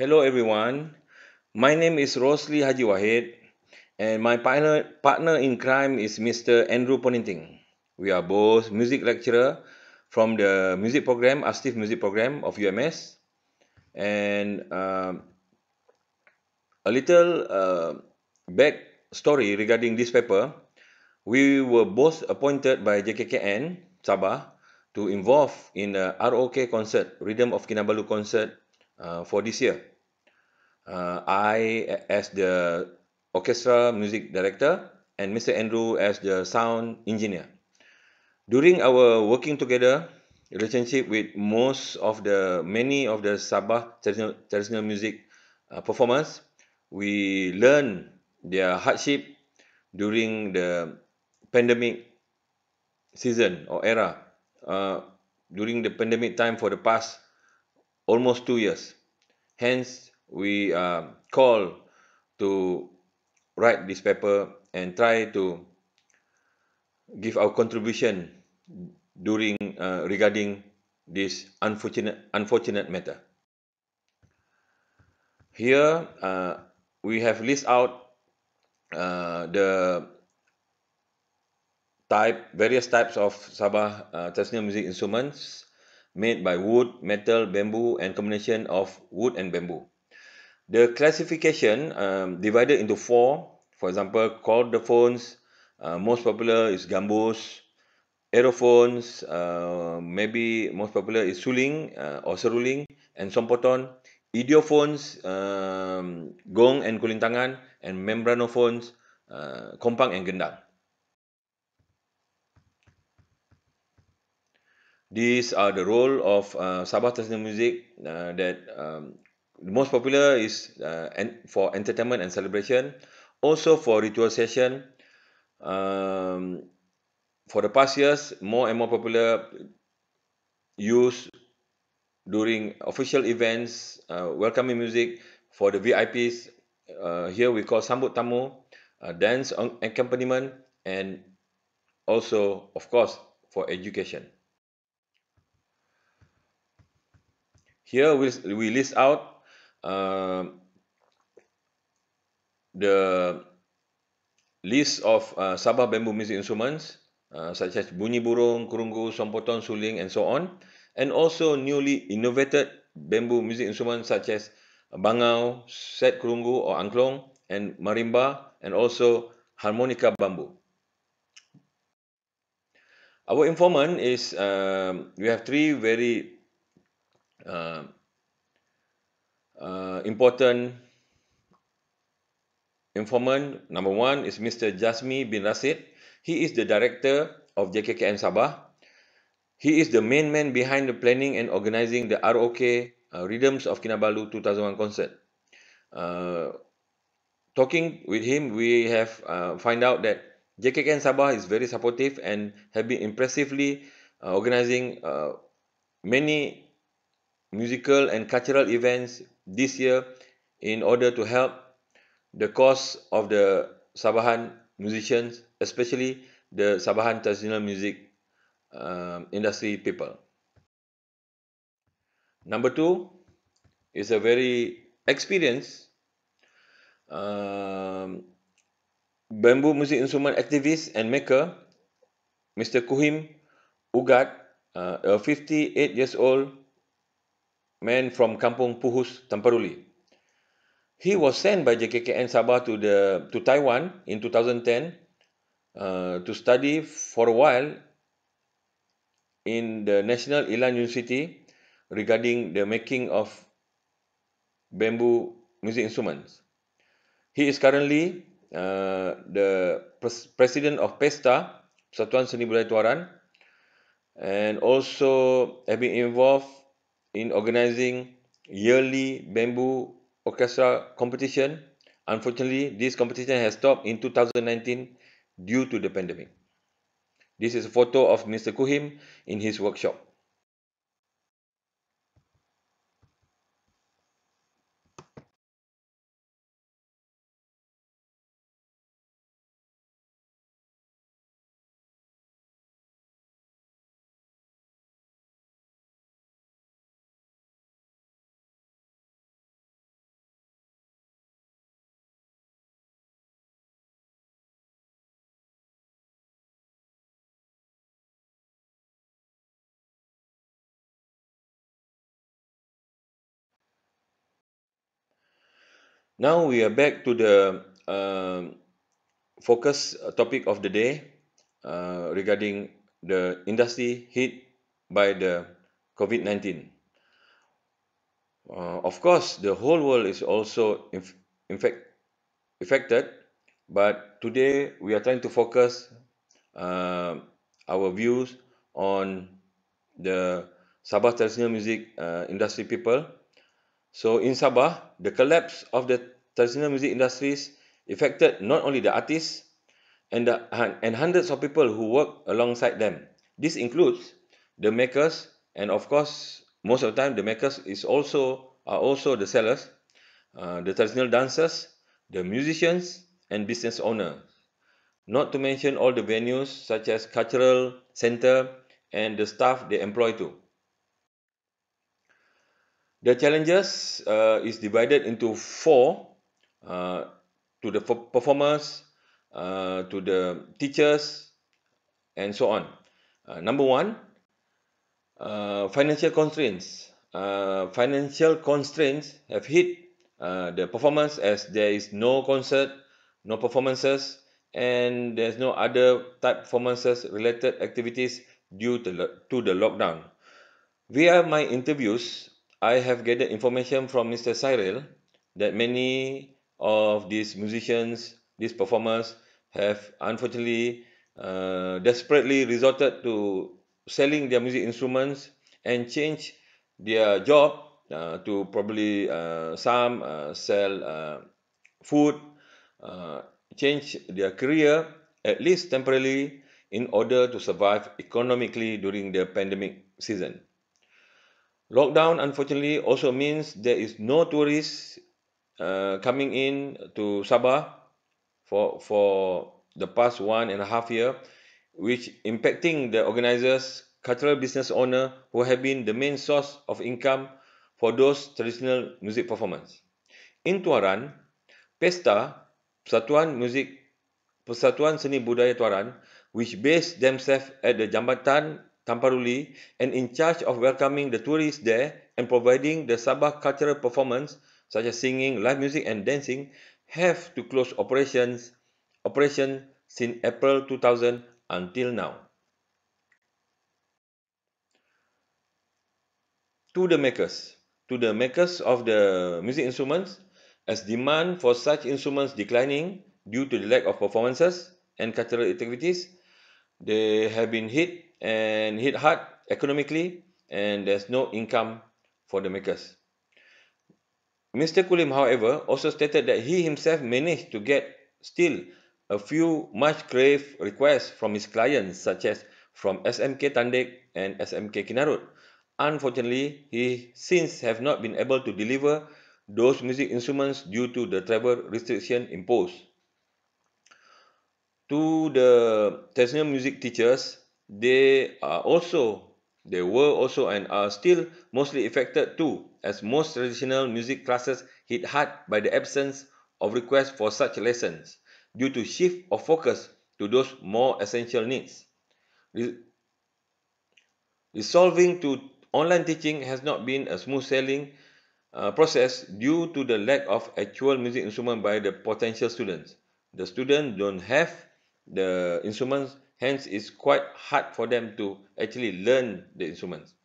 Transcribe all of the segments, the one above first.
Hello everyone. My name is Rosli Haji Wahid and my pilot, partner in crime is Mr. Andrew Poninting. We are both music lecturer from the music program, ASTIF music program of UMS. And uh, a little uh, back story regarding this paper. We were both appointed by JKKN Sabah to involve in the ROK concert, Rhythm of Kinabalu concert uh, for this year. Uh, I as the orchestra music director and Mr. Andrew as the sound engineer. During our working together relationship with most of the many of the Sabah traditional, traditional music uh, performers, we learn their hardship during the pandemic season or era. Uh, during the pandemic time for the past almost two years hence we uh, call to write this paper and try to give our contribution during uh, regarding this unfortunate unfortunate matter here uh, we have list out uh, the type various types of sabah uh, traditional music instruments made by wood, metal, bamboo and combination of wood and bamboo. The classification um, divided into four, for example, cordophones, uh, most popular is gambos, aerophones, uh, maybe most popular is suling uh, or seruling and sompoton, idiophones, um, gong and kulintangan, and membranophones, uh, kompang and gendang. these are the role of uh, Sabah traditional music uh, that um, the most popular is uh, for entertainment and celebration, also for ritual session. Um, for the past years, more and more popular use during official events, uh, welcoming music for the VIPs. Uh, here we call sambut tamu, uh, dance accompaniment, and also, of course, for education. Here we, we list out uh, the list of uh, Sabah bamboo music instruments uh, such as bunyi burung, kerunggu, sompoton, suling and so on and also newly innovated bamboo music instruments such as bangau, set kerunggu or angklung and marimba and also harmonica bamboo. Our informant is, um, we have three very uh, uh important informant number one is mister Jasmi bin Rasid. he is the director of J_K_K_M Sabah he is the main man behind the planning and organising the R_O_K uh, Rhythms of Kinabalu 2001 concert uh talking with him we have uh, find out that J_K_K_M Sabah is very supportive and have been impressively uh, organising uh, many musical and cultural events this year in order to help the cause of the Sabahan musicians, especially the Sabahan traditional music uh, industry people. Number two is a very experienced um, bamboo music instrument activist and maker, Mr. Kuhim Ugat, uh, a 58 years old man from Kampung Puhus, Tamparuli. He was sent by JKKN Sabah to the to Taiwan in 2010 uh, to study for a while in the National Ilan University regarding the making of bamboo music instruments. He is currently uh, the pres- president of PESTA, Persatuan Seni Budaya Tuaran, and also have been involved in organizing yearly bamboo orchestra competition. Unfortunately, this competition has stopped in 2019 due to the pandemic. This is a photo of Mr. Kuhim in his workshop. now we are back to the um, focus uh, topic of the day uh regarding the industry hit by the COVID nineteen uh of course the whole world is also in in fact affected but today we are trying to focus uh, our views on the sabah traditional music uh industry people so in sabah the collapse of the traditional music industries affected not only the artists and the and hundreds of people who work alongside them this includes the makers and of course most of the time the makers is also are also the sellers uh, the traditional dancers the musicians and business owners. not to mention all the venues such as cultural centre and the staff they employ too the challenges uh is divided into four uh to the performers uh to the teachers and so on uh number one uh financial constraints uh financial constraints have hit uh the performance as there is no concert no performances and there's no other type performances related activities due to the to the lockdown via my interviews I have gathered information from mister Cyril that many of these musicians these performers have unfortunately uh desperately resorted to selling their music instruments and change their job uh, to probably uh, some uh, sell uh, food uh, change their career at least temporarily in order to survive economically during the pandemic season Lockdown, unfortunately, also means there is no tourists uh, coming in to Sabah for for the past one and a half year, which impacting the organizers, cultural business owner who have been the main source of income for those traditional music performance. In Tuaran, Pesta, Persatuan Musik, Persatuan Seni Budaya Tuaran, which based themselves at the Jambatan Kamparuli and in charge of welcoming the tourists there and providing the Sabah cultural performance such as singing, live music and dancing have to close operations operation since April 2000 until now. To the makers, to the makers of the music instruments, as demand for such instruments declining due to the lack of performances and cultural activities, they have been hit and hit hard economically and there's no income for the makers. Mr. Kulim, however, also stated that he himself managed to get still a few much grave requests from his clients, such as from SMK Tandek and SMK Kinarut. Unfortunately, he since have not been able to deliver those music instruments due to the travel restriction imposed. To the Tasmanian music teachers, they are also they were also and are still mostly affected too as most traditional music classes hit hard by the absence of requests for such lessons due to shift of focus to those more essential needs resolving to online teaching has not been a smooth sailing uh, process due to the lack of actual music instrument by the potential students the students don't have the instruments hence it's quite hard for them to actually learn the instruments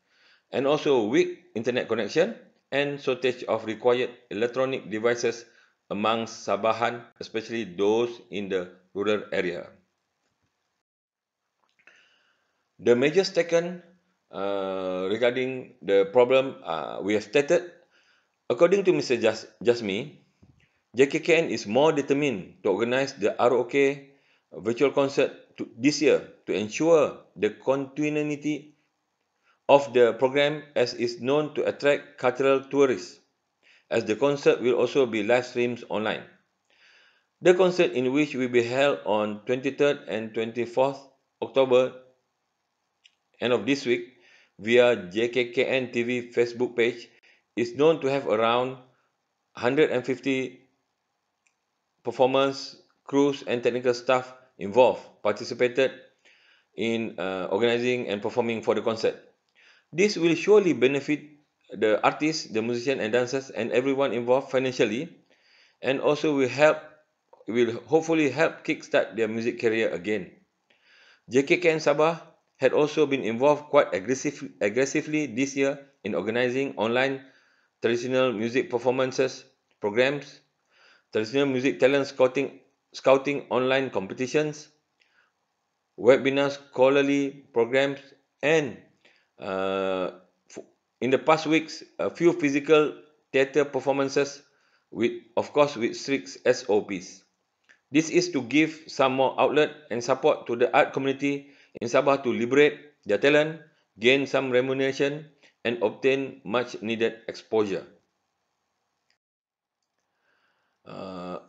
and also weak internet connection and shortage of required electronic devices among Sabahan, especially those in the rural area. The measures taken uh, regarding the problem uh, we have stated, according to Mr. Jasmi, JKKN is more determined to organize the ROK virtual concert to, this year to ensure the continuity of the program as is known to attract cultural tourists as the concert will also be live streams online the concert in which will be held on 23rd and 24th october end of this week via jkkn tv facebook page is known to have around 150 performers crews and technical staff involved participated in uh, organizing and performing for the concert. This will surely benefit the artists, the musicians and dancers and everyone involved financially and also will help will hopefully help kickstart their music career again. JKK and Sabah had also been involved quite aggressive, aggressively this year in organizing online traditional music performances, programs, traditional music talent scouting scouting online competitions, webinars, scholarly programs, and uh, in the past weeks, a few physical theatre performances with, of course, with strict SOPs. This is to give some more outlet and support to the art community in Sabah to liberate their talent, gain some remuneration, and obtain much needed exposure. Uh,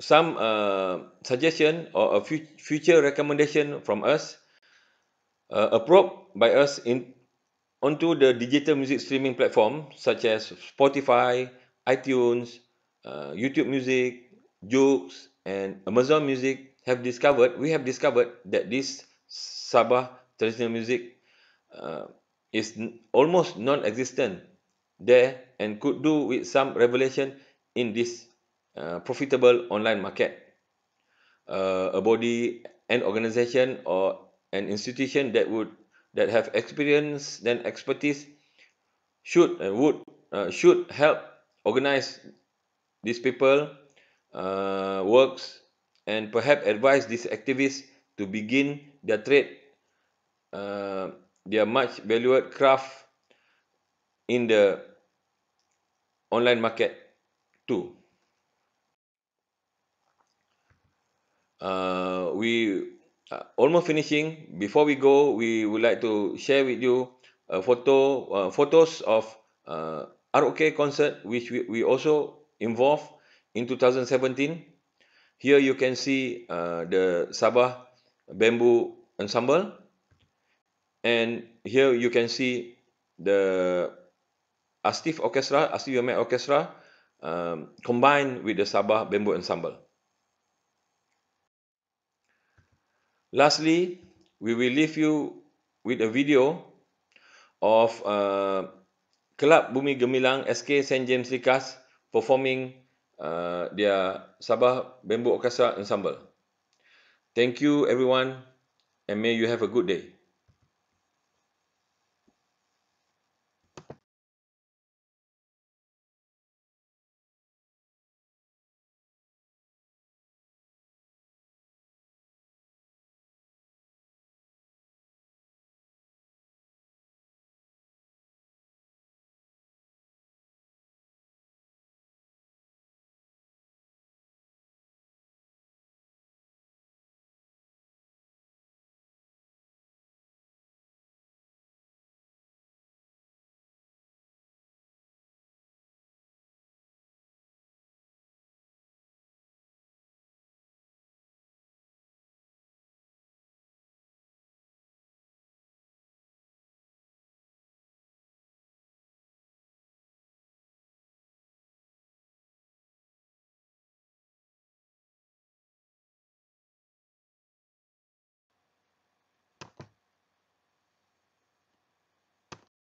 some uh suggestion or a fu~ future recommendation from us uh by us in onto the digital music streaming platform such as spotify itunes uh youtube music Jukes and amazon music have discovered we have discovered that this sabah traditional music uh, is almost non-existent there and could do with some revelation in this Uh, profitable online market. Uh, a body, an organisation or an institution that would that have experience then expertise should and uh, would uh, should help organise these people uh, works and perhaps advise these activists to begin their trade uh, their much valued craft in the online market too uh, we uh, almost finishing before we go we would like to share with you a photo uh, photos of uh, ROK concert which we, we also involved in 2017 here you can see uh, the Sabah bamboo ensemble and here you can see the Astif Orchestra, Astif Yomek Orchestra um, combined with the Sabah Bamboo Ensemble. Lastly, we will leave you with a video of uh, Club Bumi Gemilang SK St. James Likas performing uh, their Sabah Bamboo Okasa Ensemble. Thank you everyone and may you have a good day.